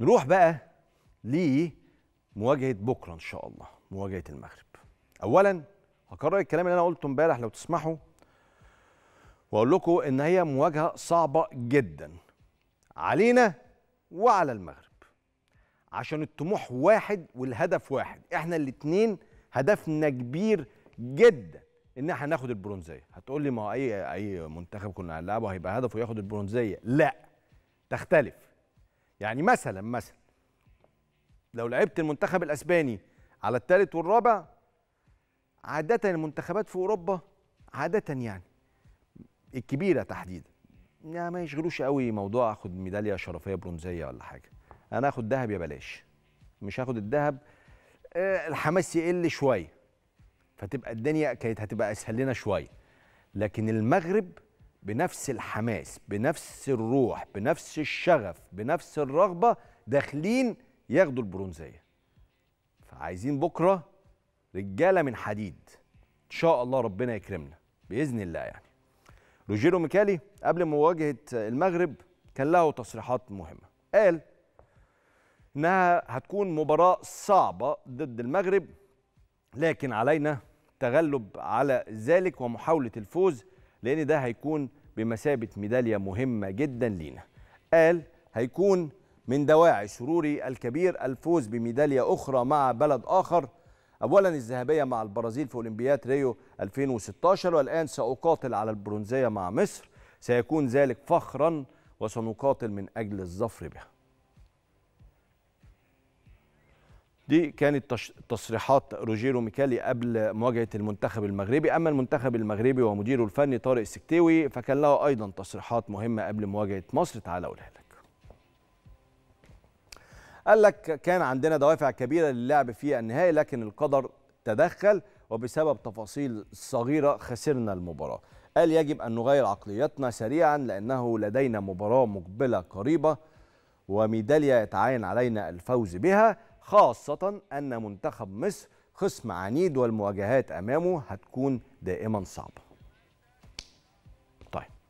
نروح بقى لمواجهه بكره ان شاء الله مواجهه المغرب اولا هكرر الكلام اللي انا قلته امبارح لو تسمحوا واقول لكم ان هي مواجهه صعبه جدا علينا وعلى المغرب عشان الطموح واحد والهدف واحد احنا الاثنين هدفنا كبير جدا ان احنا ناخد البرونزيه هتقول لي ما اي اي منتخب كنا هنلعبه هيبقى هدفه ياخد البرونزيه لا تختلف يعني مثلا مثلا لو لعبت المنتخب الاسباني على الثالث والرابع عاده المنتخبات في اوروبا عاده يعني الكبيره تحديدا يعني ما يشغلوش قوي موضوع اخد ميداليه شرفيه برونزيه ولا حاجه انا اخد ذهب يا بلاش مش هاخد الذهب آه، الحماس يقل شويه فتبقى الدنيا كانت هتبقى اسهل لنا شويه لكن المغرب بنفس الحماس بنفس الروح بنفس الشغف بنفس الرغبه داخلين ياخدوا البرونزيه فعايزين بكره رجاله من حديد ان شاء الله ربنا يكرمنا باذن الله يعني روجيرو ميكالي قبل مواجهه المغرب كان له تصريحات مهمه قال انها هتكون مباراه صعبه ضد المغرب لكن علينا تغلب على ذلك ومحاوله الفوز لان ده هيكون بمثابه ميداليه مهمه جدا لينا قال هيكون من دواعي سروري الكبير الفوز بميداليه اخرى مع بلد اخر اولا الذهبيه مع البرازيل في اولمبياد ريو 2016 والان ساقاتل على البرونزيه مع مصر سيكون ذلك فخرا وسنقاتل من اجل الظفر بها دي كانت تصريحات روجيرو ميكالي قبل مواجهه المنتخب المغربي اما المنتخب المغربي ومديره الفني طارق السكتاوي فكان له ايضا تصريحات مهمه قبل مواجهه مصر تعالى اقولها لك قال لك كان عندنا دوافع كبيره للعب في النهائي لكن القدر تدخل وبسبب تفاصيل صغيره خسرنا المباراه قال يجب ان نغير عقليتنا سريعا لانه لدينا مباراه مقبله قريبه وميداليه يتعين علينا الفوز بها خاصة أن منتخب مصر خصم عنيد والمواجهات أمامه هتكون دائما صعبة